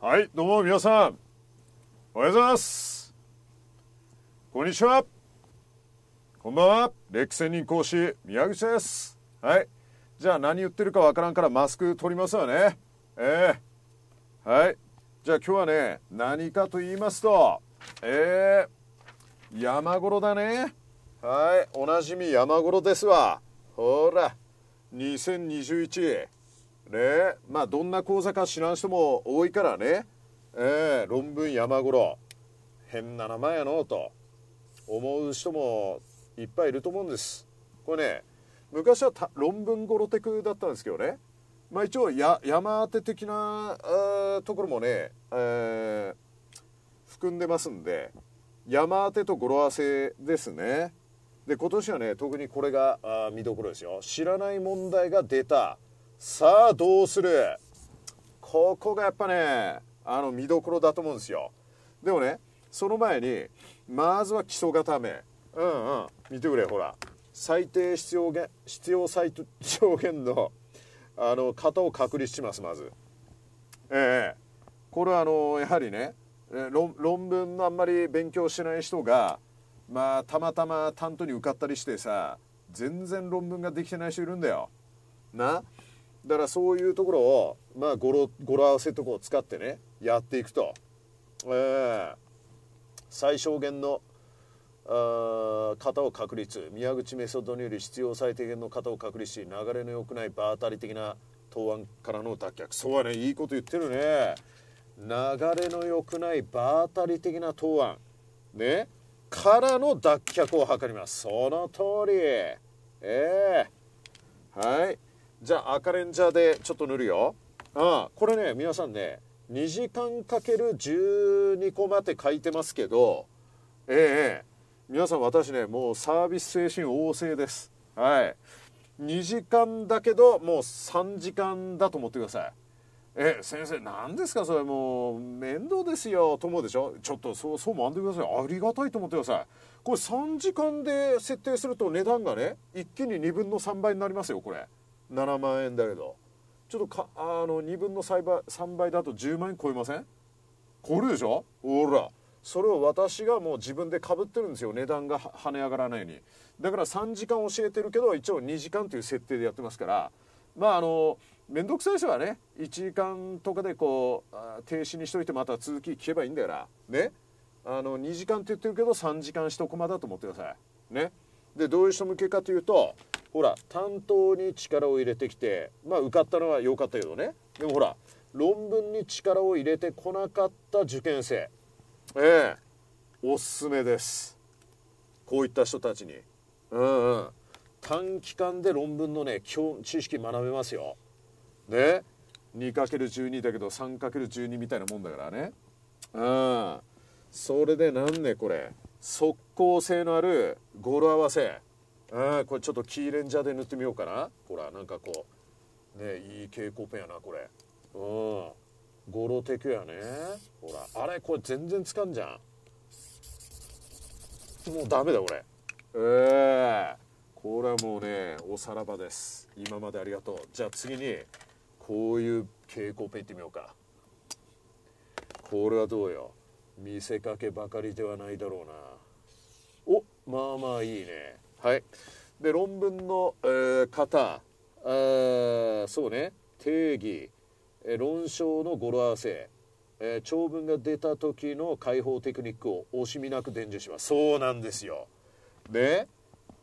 はい、どうも皆さん、おはようございます。こんにちは。こんばんは。歴戦人講師、宮口です。はい。じゃあ何言ってるかわからんからマスク取りますわね。ええー、はい。じゃあ今日はね、何かと言いますと、ええー、山頃だね。はい。おなじみ山頃ですわ。ほら、2021。ねまあどんな講座か知らん人も多いからねえー、論文山頃変な名前やのと思う人もいっぱいいると思うんですこれね昔は論文ごろテクだったんですけどねまあ一応や山当て的なところもね、えー、含んでますんで山当てと語呂合わせですねで今年はね特にこれが見どころですよ知らない問題が出たさあどうするここがやっぱねあの見どころだと思うんですよでもねその前にまずは基礎固めうんうん見てくれほら最低必要限必要最小限のあの型を確立しますまずええこれはあのやはりね論文のあんまり勉強しない人がまあたまたま担当に受かったりしてさ全然論文ができてない人いるんだよなだからそういうところを、まあ、語呂語呂合わせとかを使ってねやっていくと、えー、最小限のあ型を確立宮口メソッドにより必要最低限の型を確立し流れの良くない場当たり的な答案からの脱却そうはねいいこと言ってるね流れの良くない場当たり的な答案ねからの脱却を図りますその通りええー、はいじゃあ赤レンジャーでちょっと塗るよああこれね皆さんね2時間かける12個まで書いてますけどええ皆さん私ねもうサービス精神旺盛ですはい2時間だけどもう3時間だと思ってくださいえ先生何ですかそれもう面倒ですよと思うでしょちょっとそうそうもあんでくださいありがたいと思ってくださいこれ3時間で設定すると値段がね一気に2分の3倍になりますよこれ7万円だけどちょっとかあの2分の3倍 ,3 倍だと10万円超えません超えるでしょほらそれを私がもう自分でかぶってるんですよ値段が跳ね上がらないようにだから3時間教えてるけど一応2時間という設定でやってますからまああの面倒くさい人はね1時間とかでこう停止にしといてまた続き聞けばいいんだからねあの2時間って言ってるけど3時間1コマだと思ってくださいねでどういう人向けかというとほら担当に力を入れてきてまあ受かったのは良かったけどねでもほら論文に力を入れてこなかった受験生ええおすすめですこういった人たちにうんうん短期間で論文のね基本知識学べますよね 2×12 だけど 3×12 みたいなもんだからねうんそれでなんねこれ即効性のある語呂合わせえこれちょっとキーレンジャーで塗ってみようかなほらなんかこうねいい蛍光ペンやなこれうんゴロテクやねほらあれこれ全然つかんじゃんもうダメだこれええー、これはもうねおさらばです今までありがとうじゃあ次にこういう蛍光ペンいってみようかこれはどうよ見せかけばかりではないだろうなおまあまあいいねはい。で、論文の、えー、型、あそうね、定義、えー、論証の語呂合わせ、えー、長文が出た時の解放テクニックを惜しみなく伝授します。そうなんですよ。で、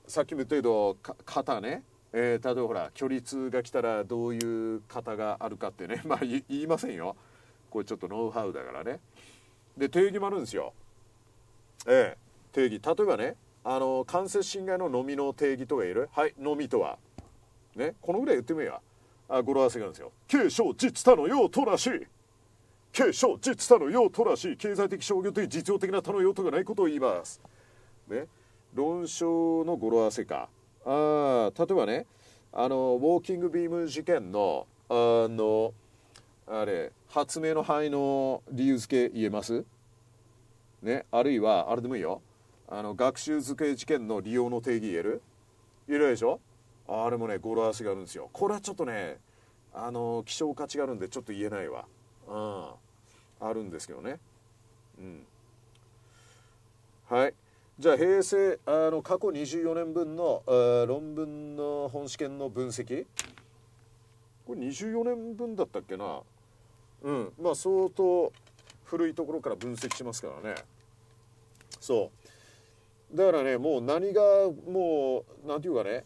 さっきも言ったけど、型ね。えー、例えばほら、距離通が来たらどういう型があるかってね、まあ言いませんよ。これちょっとノウハウだからね。で、定義もあるんですよ。ええ、定義。例えばね、あの間接侵害ののみの定義とかいるはいのみとはねこのぐらい言ってみよあ語呂合わせがあるんですよ継承実他の用とらしい継承実他の用とらしい経済的商業とう実用的な他の用途がないことを言いますね論証の語呂合わせかあ例えばねあのウォーキングビーム事件のあのあれ発明の範囲の理由付け言えますねあるいはあれでもいいよあの学習図形試験の利用の定義言える言えるでしょあれもね語呂合わせがあるんですよこれはちょっとねあの希少価値があるんでちょっと言えないわうんあるんですけどねうんはいじゃあ平成あの過去24年分の論文の本試験の分析これ24年分だったっけなうんまあ相当古いところから分析しますからねそうだからねもう何がもう何て言うかね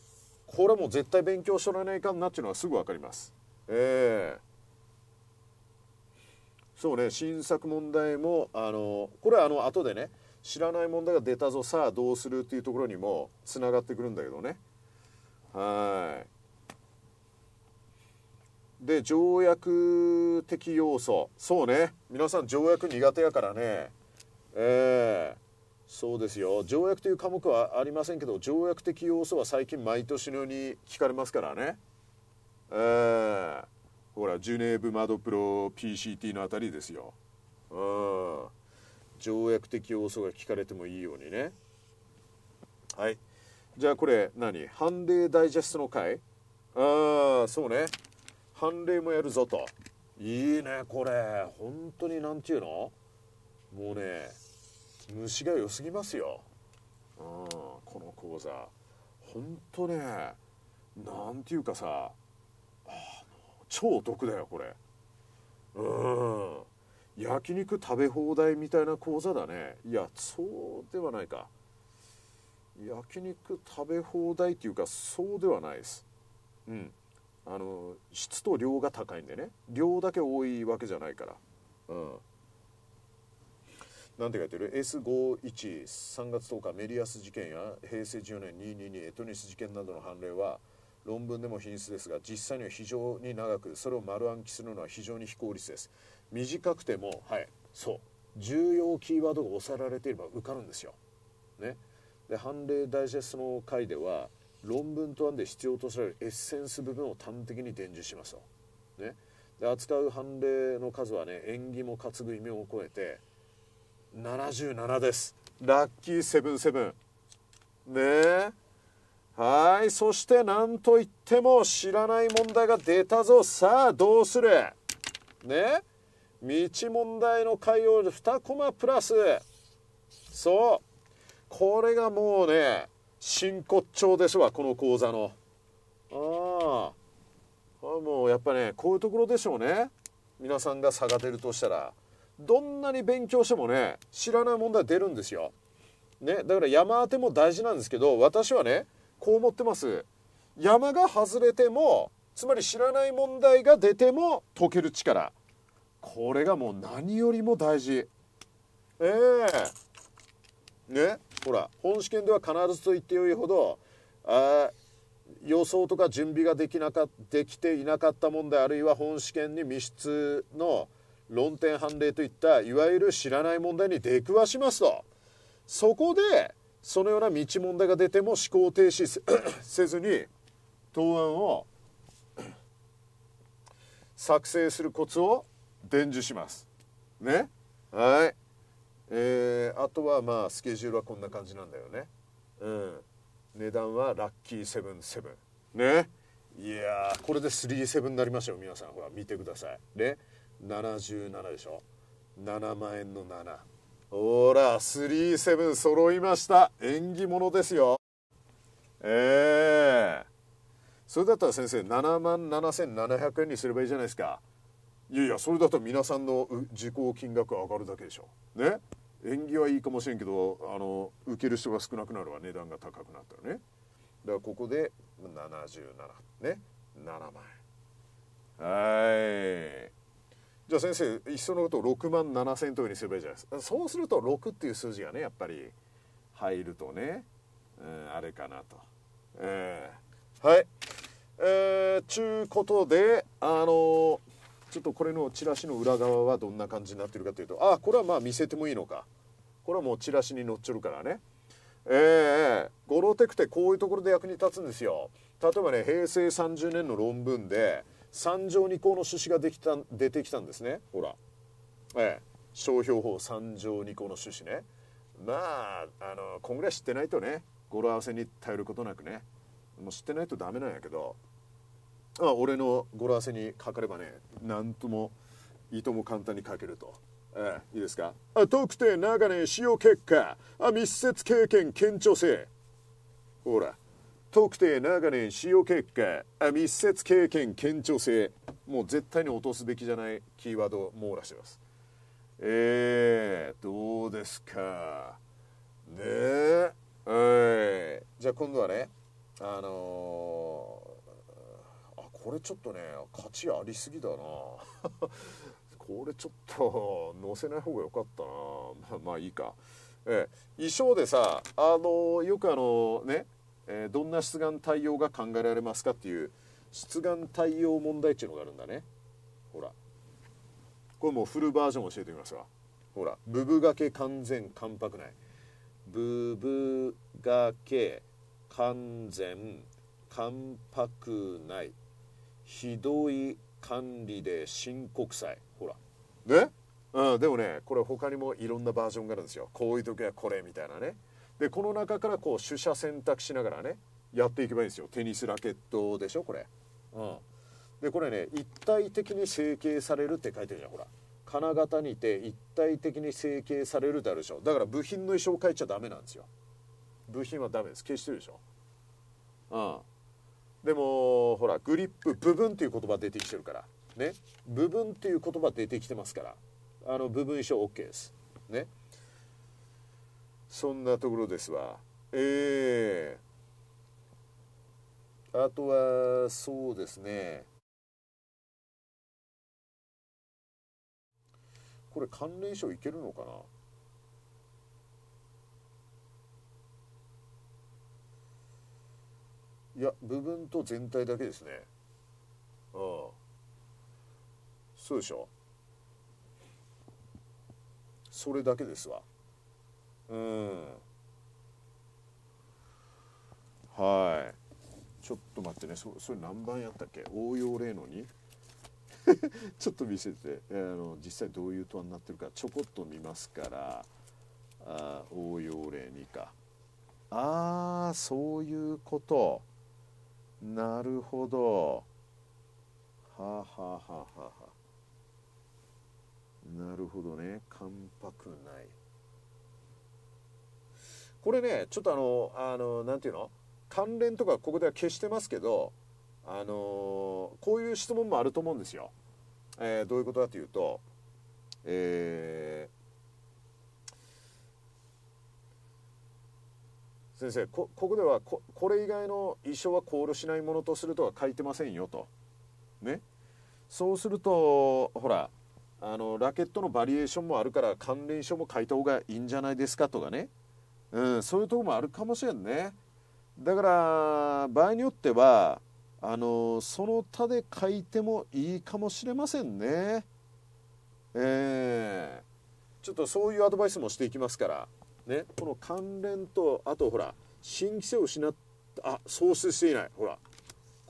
これもう絶対勉強しとらないかんなっていうのはすぐ分かりますええー、そうね新作問題もあのこれはあの後でね知らない問題が出たぞさあどうするっていうところにもつながってくるんだけどねはいで条約的要素そうね皆さん条約苦手やからねええーそうですよ条約という科目はありませんけど条約的要素は最近毎年のように聞かれますからねえー、ほらジュネーブ・マドプロ PCT のあたりですようん条約的要素が聞かれてもいいようにねはいじゃあこれ何判例ダイジェストの回ああそうね判例もやるぞといいねこれ本当に何て言うのもうね虫が良すぎますよ、うん、この講座ほんとねなんていうかさ超お得だよこれうん焼肉食べ放題みたいな講座だねいやそうではないか焼肉食べ放題っていうかそうではないですうんあの質と量が高いんでね量だけ多いわけじゃないからうんなんて書いてる ?S51、3月10日、メリアス事件や平成14年222エトニス事件などの判例は、論文でも品質ですが、実際には非常に長く、それを丸暗記するのは非常に非効率です。短くても、はい、そう、重要キーワードが押さえられていれば受かるんですよ。ね。で、判例ダイジェストの回では、論文と案で必要とされるエッセンス部分を端的に伝授しますと。ね。で、扱う判例の数はね、縁起も担ぐ意味を超えて、77ですラッキーセブンセブンねえはいそして何といっても知らない問題が出たぞさあどうするね道問題の回を2コマプラスそうこれがもうね真骨頂ですわこの講座のああもうやっぱねこういうところでしょうね皆さんが差が出るとしたら。どんなに勉強してもね知らない問題出るんですよ、ね、だから山当ても大事なんですけど私はねこう思ってます山が外れてもつまり知らない問題が出ても解ける力これがもう何よりも大事ええー、ねほら本試験では必ずと言ってよいほどあ予想とか準備ができなかできていなかった問題あるいは本試験に密室の論点判例といったいわゆる知らない問題に出くわしますとそこでそのような道問題が出ても思考停止せ ずに答案を 作成するコツを伝授しますねはいえー、あとはまあスケジュールはこんな感じなんだよねうん値段はラッキーセブンセブンねいやこれで37になりましたよ皆さんほら見てくださいね77でしょ7万円の7ほら37揃いました縁起物ですよええー、それだったら先生7万7700円にすればいいじゃないですかいやいやそれだと皆さんの受講金額上がるだけでしょね縁起はいいかもしれんけどあの受ける人が少なくなるわ値段が高くなったらねだからここで77ね7万円はいじゃあ先生いっそのことを6万7000というふうにすればいいじゃないですかそうすると6っていう数字がねやっぱり入るとね、うん、あれかなと、えー、はいえー、ちゅうことであのー、ちょっとこれのチラシの裏側はどんな感じになってるかというとあこれはまあ見せてもいいのかこれはもうチラシに載っちょるからねええー、ゴロテクってこういうところで役に立つんですよ例えばね平成30年の論文で「三条二項の趣旨ができた出てきたんですねほらええ商標法三条二項の趣旨ねまああのこんぐらい知ってないとね語呂合わせに頼ることなくねもう知ってないとダメなんやけどあ俺の語呂合わせにかかればね何ともいとも簡単に書けると。ええ、いいですかあ特定長年使用結果あ密接経験顕著性ほら特定長年使用結果密接経験堅調性もう絶対に落とすべきじゃないキーワードを網羅してますえー、どうですかねええー、じゃあ今度はねあのー、あこれちょっとね価値ありすぎだな これちょっと載せない方が良かったなまあいいか、ええ衣装でさあのー、よくあのねえー、どんな出願対応が考えられますかっていう出願対応問題っていうのがあるんだねほらこれもうフルバージョン教えてみますわほらブブがけ完全関白内ブブがけ完全関白内ひどい管理で申告祭ほらねうん、でもねこれ他にもいろんなバージョンがあるんですよこういう時はこれみたいなねでこの中からこう取捨選択しながらねやっていけばいいんですよテニスラケットでしょこれうんでこれね一体的に成形されるって書いてるじゃんほら金型にて一体的に成形されるであるでしょだから部品の衣装を変えちゃダメなんですよ部品はダメです消してるでしょうんでもほらグリップ部分っていう言葉出てきてるからね部分っていう言葉出てきてますからあの部分衣装 OK ですねそんなところですわええー、あとはそうですねこれ関連書いけるのかな「いや部分と全体だけですね」うんそうでしょそれだけですわうんはいちょっと待ってねそそれ何番やったっけ応用例のに ちょっと見せて、えー、あの実際どういう問になってるかちょこっと見ますからあ応用例2かああそういうことなるほどはあ、はあははあ、はなるほどね関白内これね、ちょっとあの、あの、なんていうの関連とかここでは消してますけど、あのこういう質問もあると思うんですよ。えー、どういうことかというと、えー、先生こここではここれ以外の衣装は考慮しないものとするとは書いてませんよと。ね。そうするとほらあのラケットのバリエーションもあるから関連書も書いた方がいいんじゃないですかとかねうん、そういうとこもあるかもしれんねだから場合によってはあのその他で書いてもいいかもしれませんねえー、ちょっとそういうアドバイスもしていきますからねこの関連とあとほら新規性を失ったあ喪失していないほら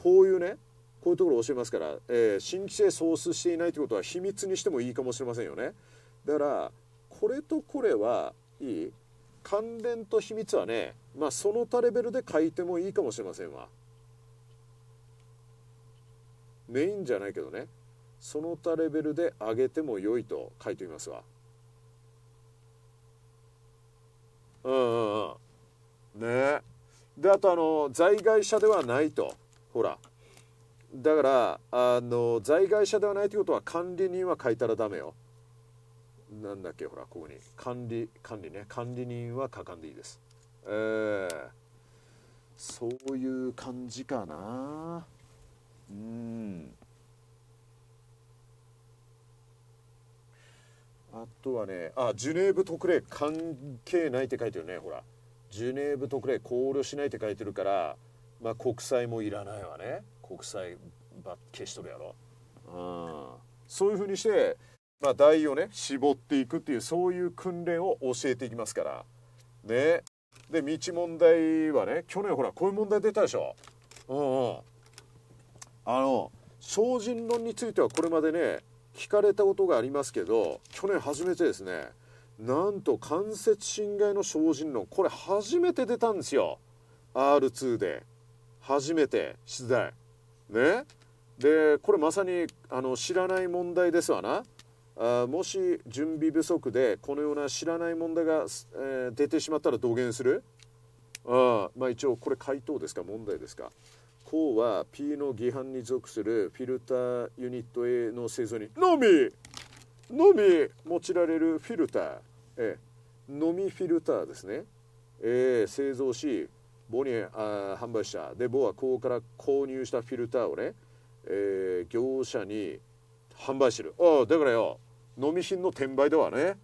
こういうねこういうところを教えますから、えー、新規性喪失していないということは秘密にしてもいいかもしれませんよねだからこれとこれはいい関連と秘密はね、まあ、その他レベルで書いてもいいかもしれませんわメインじゃないけどねその他レベルで上げても良いと書いてみますわうんうんうんねであとあの在外者ではないとほらだからあの在外者ではないということは管理人は書いたらダメよなんだっけほらここに管理管理ね管理人は果敢でいいですえー、そういう感じかなうんあとはねあジュネーブ特例関係ないって書いてるねほらジュネーブ特例考慮しないって書いてるからまあ国債もいらないわね国債ば消しとるやろうんそういうふうにしてまあ、をね絞っていくっていうそういう訓練を教えていきますからねで道問題はね去年ほらこういう問題出たでしょうんうんあの精進論についてはこれまでね聞かれたことがありますけど去年初めてですねなんと関節侵害の精進論これ初めて出たんですよ R2 で初めて出題ねでこれまさにあの知らない問題ですわなあもし準備不足でこのような知らない問題が、えー、出てしまったらどげんするあまあ一応これ回答ですか問題ですか項は P の規範に属するフィルターユニット A の製造にのみのみ用いられるフィルター、えー、のみフィルターですね、えー、製造しボにあ販売したでボはこうから購入したフィルターをね、えー、業者に販売してるああだからよ飲み品の転売ではね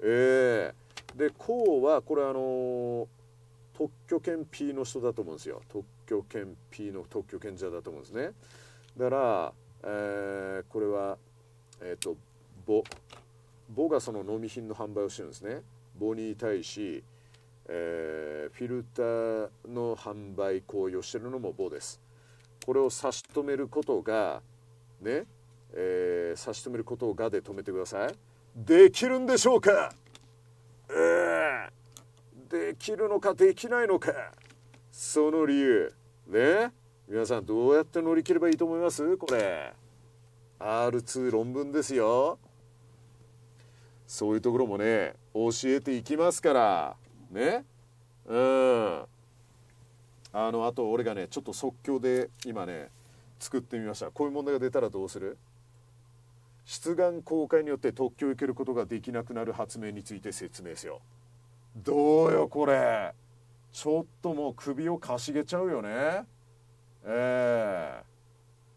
ええー、でこうはこれあの特許権 P の人だと思うんですよ特許権 P の特許権者だと思うんですねだから、えー、これはえっ、ー、とボボがその飲み品の販売をしてるんですねボに対し、えー、フィルターの販売行為をしてるのもボですこれを差し止めることがねえー、差し止めることを「が」で止めてくださいできるんでしょうかえー、できるのかできないのかその理由ね皆さんどうやって乗り切ればいいと思いますこれ R2 論文ですよそういうところもね教えていきますからねうんあのあと俺がねちょっと即興で今ね作ってみましたこういう問題が出たらどうする出願公開によって特許を受けることができなくなる発明について説明せよどうよこれちょっともう首をかしげちゃうよねええ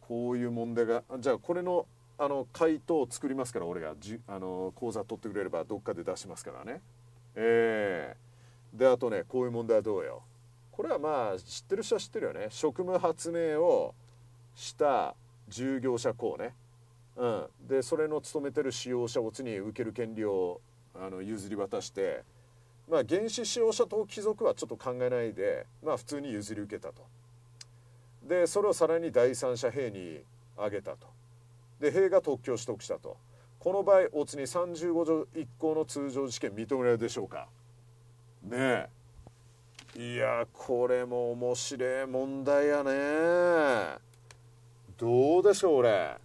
ー、こういう問題がじゃあこれのあの回答を作りますから俺がじあの講座取ってくれればどっかで出しますからねええー、であとねこういう問題はどうよこれはまあ知ってる人は知ってるよね職務発明をした従業者こうねうん、でそれの勤めてる使用者を常に受ける権利をあの譲り渡して、まあ、原始使用者と貴族はちょっと考えないで、まあ、普通に譲り受けたとでそれをさらに第三者兵にあげたとで兵が特許を取得したとこの場合おつに35条一項の通常事件認められるでしょうかねえいやこれも面白い問題やねどうでしょう俺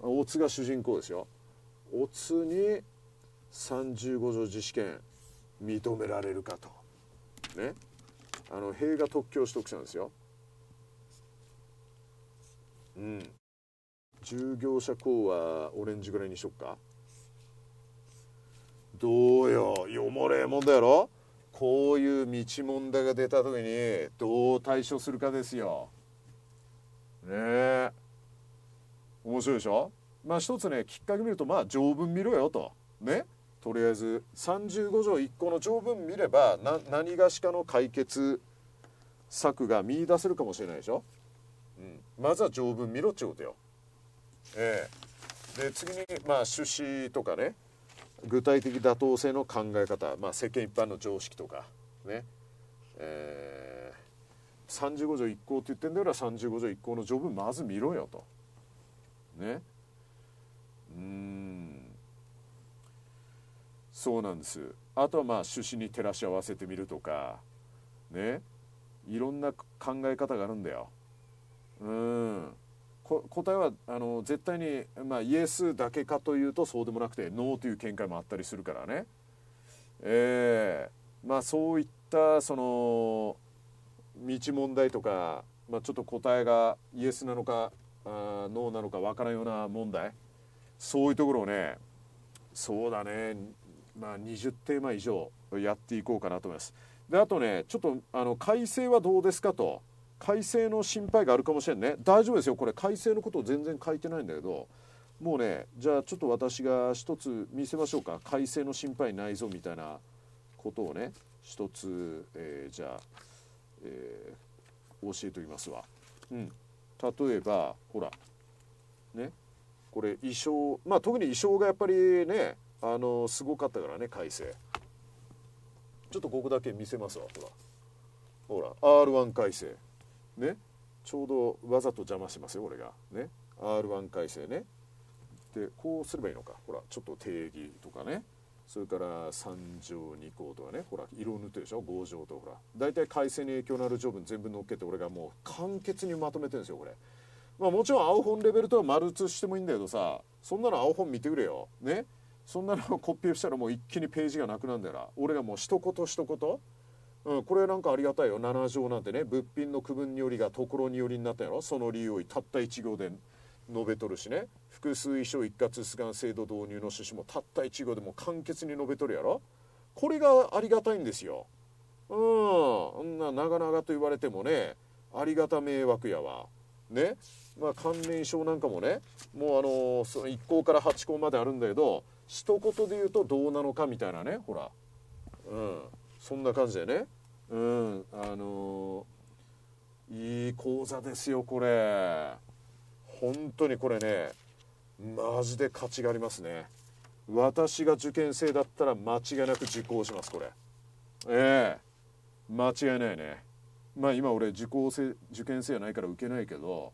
大津が主人公ですよ大津に35条自主権認められるかとねあの塀が特許取得者なんですようん従業者校はオレンジぐらいにしとくかどうよよもれえもんだやろこういう道問題が出た時にどう対処するかですよねえ面白いでしょまあ一つねきっかけ見るとまあ条文見ろよとねとりあえず35条1項の条文見ればな何がしかの解決策が見出せるかもしれないでしょ、うん、まずは条文見ろっちゅうことよ。ええー、で次にまあ趣旨とかね具体的妥当性の考え方、まあ、世間一般の常識とかね、えー、35条1項って言ってんだから35条1項の条文まず見ろよと。ねうんそうなんですあとはまあ趣旨に照らし合わせてみるとかねいろんな考え方があるんだようん答えはあの絶対に、まあ、イエスだけかというとそうでもなくてノーという見解もあったりするからねええー、まあそういったその道問題とか、まあ、ちょっと答えがイエスなのか脳なのかわからんような問題そういうところをねそうだねまあ20テーマ以上やっていこうかなと思いますであとねちょっとあの改正はどうですかと改正の心配があるかもしれんね大丈夫ですよこれ改正のことを全然書いてないんだけどもうねじゃあちょっと私が一つ見せましょうか改正の心配ないぞみたいなことをね一つ、えー、じゃあ、えー、教えておきますわ。うん例えばほらねこれ衣装まあ特に衣装がやっぱりねあのすごかったからね改正ちょっとここだけ見せますわほらほら R1 改正ねちょうどわざと邪魔しますよ俺がね R1 改正ねでこうすればいいのかほらちょっと定義とかねそれから3条2項とかねほら色塗ってるでしょ5条とほら大体改正に影響のある条文全部乗っけて俺がもう簡潔にまとめてるんですよこれ。まあ、もちろん青本レベルとは丸写してもいいんだけどさそんなの青本見てくれよ。ねそんなのコピーしたらもう一気にページがなくなるんだよな俺がもう一言一言うん、これなんかありがたいよ7条なんてね物品の区分によりがところによりになったやろその理由をたった1行で述べとるしね複数遺書一括出願制度導入の趣旨もたった1号でも簡潔に述べとるやろこれがありがたいんですようんな長々と言われてもねありがた迷惑やわねまあ関連証なんかもねもうあのー、その1項から8項まであるんだけど一言で言うとどうなのかみたいなねほらうんそんな感じでねうんあのー、いい講座ですよこれ。本当にこれねマジで価値がありますね私が受験生だったら間違いなく受講しますこれええー、間違いないねまあ今俺受講生受験生やないから受けないけど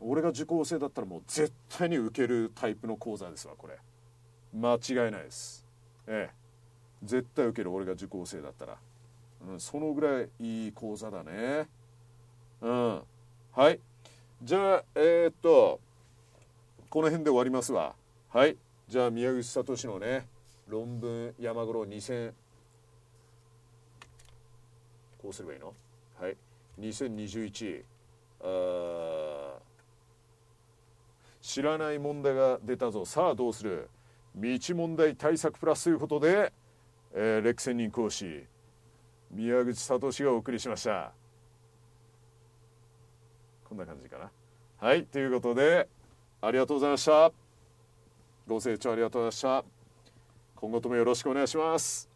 俺が受講生だったらもう絶対に受けるタイプの講座ですわこれ間違いないですええ絶対受ける俺が受講生だったら、うん、そのぐらいいい講座だねうんはいじゃあえー、っとこの辺で終わりますわはいじゃあ宮口聡のね論文山五郎2000こうすればいいのはい2021あ知らない問題が出たぞさあどうする道問題対策プラスということで、えー、レック専任講師宮口聡がお送りしました。こんな感じかなはいということでありがとうございましたご清聴ありがとうございました今後ともよろしくお願いします